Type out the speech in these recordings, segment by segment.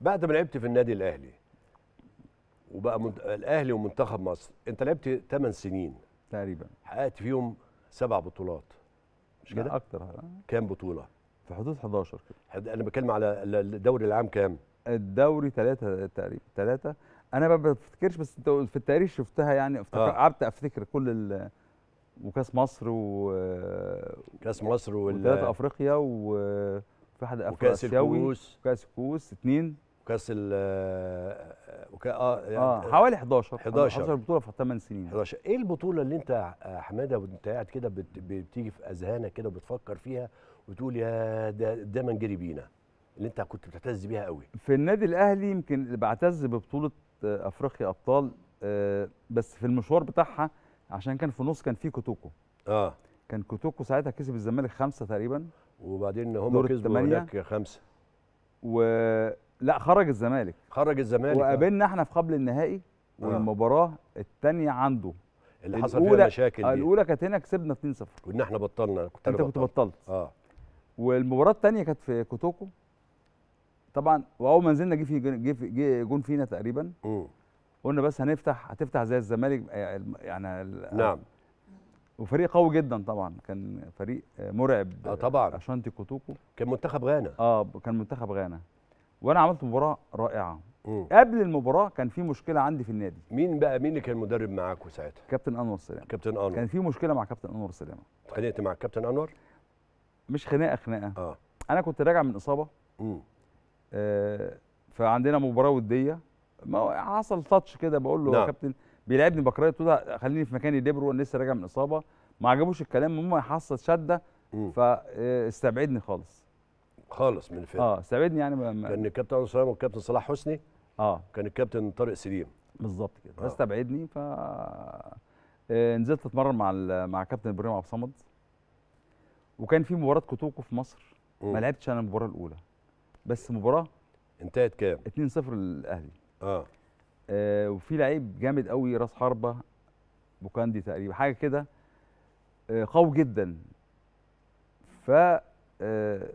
بعد ما لعبت في النادي الاهلي وبقى من... الاهلي ومنتخب مصر انت لعبت 8 سنين تقريبا حققت فيهم سبع بطولات مش كده اكتر كام بطوله في حدود 11 كده حد... انا بتكلم على الدوري العام كام الدوري ثلاثة تقريبا ثلاثة انا ما بفتكرش بس انت في التاريخ شفتها يعني قعدت آه. قعدت افتكر كل ال... وكاس مصر و كاس مصر وال... افريقيا افريقيا في حد افريقيا وكاس الكؤوس كاس الكؤوس اثنين وكاس ال آه، وكا اه, يعني آه حوالي 11 11 11 بطوله في 8 سنين 11 ايه البطوله اللي انت حماده وانت قاعد كده بتيجي في اذهانك كده بتفكر فيها وتقول يا ده ده منجري بينا اللي انت كنت بتعتز بيها قوي في النادي الاهلي يمكن بعتز ببطوله آه، افريقيا ابطال آه، بس في المشوار بتاعها عشان كان في نص كان في كوتوكو اه كان كوتوكو ساعتها كسب الزمالك خمسه تقريبا وبعدين هم كسبوا هناك خمسه و لا خرج الزمالك خرج الزمالك آه. وقابلنا احنا في قبل النهائي آه. والمباراه الثانيه عنده اللي حصل فيها مشاكل دي الاولى كانت هنا كسبنا 2-0 وان احنا بطلنا كنت انت كنت بطلت اه والمباراه الثانيه كانت في كوتوكو طبعا واول ما نزلنا جه في جه جه جون فينا تقريبا م. قلنا بس هنفتح هتفتح زي الزمالك آه، يعني نعم وفريق قوي جدا طبعا كان فريق مرعب اه طبعا عشان كوتوكو كان منتخب غانا اه كان منتخب غانا وانا عملت مباراه رائعه مم. قبل المباراه كان في مشكله عندي في النادي مين بقى مين اللي كان مدرب معاك ساعتها كابتن انور سلامه كابتن انور كان في مشكله مع كابتن انور سلامه اتخانقت مع كابتن انور مش خناقه خناقه اه انا كنت راجع من اصابه امم آه فعندنا مباراه وديه ما حصل تاتش كده بقول له نعم. يا كابتن بيلعبني بكرايه تودا خليني في مكاني دبر وانا لسه راجع من اصابه ما عجبوش الكلام هم حصل شده فاستبعدني آه، خالص خالص من فين اه ساعدني يعني كان الكابتن انس سليمان والكابتن صلاح حسني اه كان الكابتن طارق سليم بالظبط كده آه. استبعدني ف آه، نزلت اتمرن مع مع كابتن ابراهيم عبد الصمد وكان في مباراه كوتوكو في مصر ما لعبتش انا المباراه الاولى بس مباراه انتهت كام 2-0 للاهلي اه, آه وفي لعيب جامد قوي راس حربه بوكاندي تقريبا حاجه كده آه قوي جدا ف آه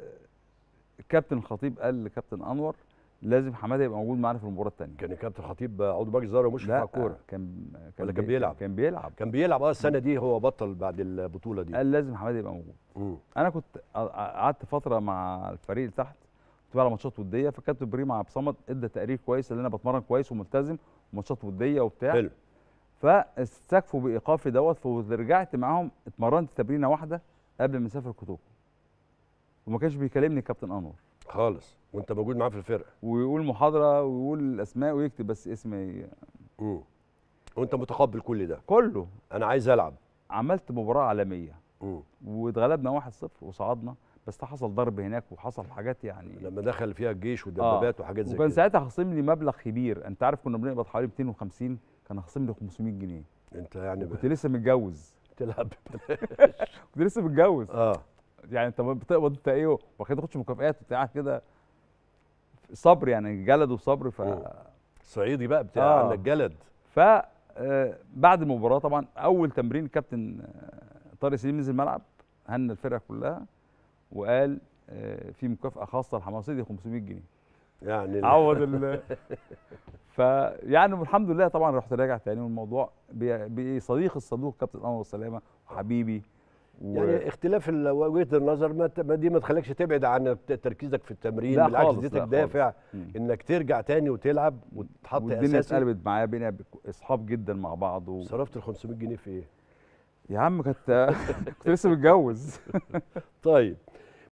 الكابتن الخطيب قال لكابتن انور لازم حماده يبقى موجود معانا في المباراه الثانيه كان الكابتن خطيب عضو مجلس اداره ومش بتاع الكوره كان كان ولا كان بيلعب كان بيلعب كان بيلعب اه السنه دي هو بطل بعد البطوله دي قال لازم حماده يبقى موجود مم. انا كنت قعدت فتره مع الفريق اللي تحت كنت بلعب ماتشات وديه فكابتن ابراهيم عبد الصمد ادى تقرير كويس ان انا بتمرن كويس وملتزم وماتشات وديه وبتاع حلو فاستكفوا بايقافي دوت فرجعت معاهم اتمرنت تمرينه واحده قبل ما اسافر كوتوكو وما كانش بيكلمني كابتن انور خالص وانت موجود معاه في الفرقه ويقول محاضره ويقول الاسماء ويكتب بس اسمي امم وانت متقبل كل ده كله انا عايز العب عملت مباراه عالميه امم واتغلبنا 1-0 وصعدنا بس حصل ضرب هناك وحصل حاجات يعني لما دخل فيها الجيش آه. والدبابات آه. وحاجات زي كده وكان ساعتها خصم لي مبلغ كبير انت عارف كنا بنقبض حوالي 250 كان خصم لي 500 جنيه انت يعني كنت لسه متجوز تلعب كنت لسه متجوز اه يعني انت بتقبض انت ايه وما تاخدش مكافآت انت قاعد كده صبر يعني جلد وصبر ف صعيدي بقى بتاع آه. عندك جلد ف آه، بعد المباراه طبعا اول تمرين الكابتن آه، طارق سليم نزل الملعب هنى الفرقه كلها وقال آه، في مكافاه خاصه دي 500 جنيه يعني عوض ال فيعني الحمد لله طبعا رحت راجع تاني والموضوع بصديق الصدوق كابتن انور سلامه وحبيبي و... يعني اختلاف وجهه النظر ما دي ما تخليكش تبعد عن تركيزك في التمرين بالعكس اديتك دافع انك ترجع تاني وتلعب وتحط اساسي الدنيا اتقلبت معايا بينا اصحاب جدا مع بعض و... صرفت ال 500 جنيه في ايه؟ يا عم كنت كنت لسه متجوز طيب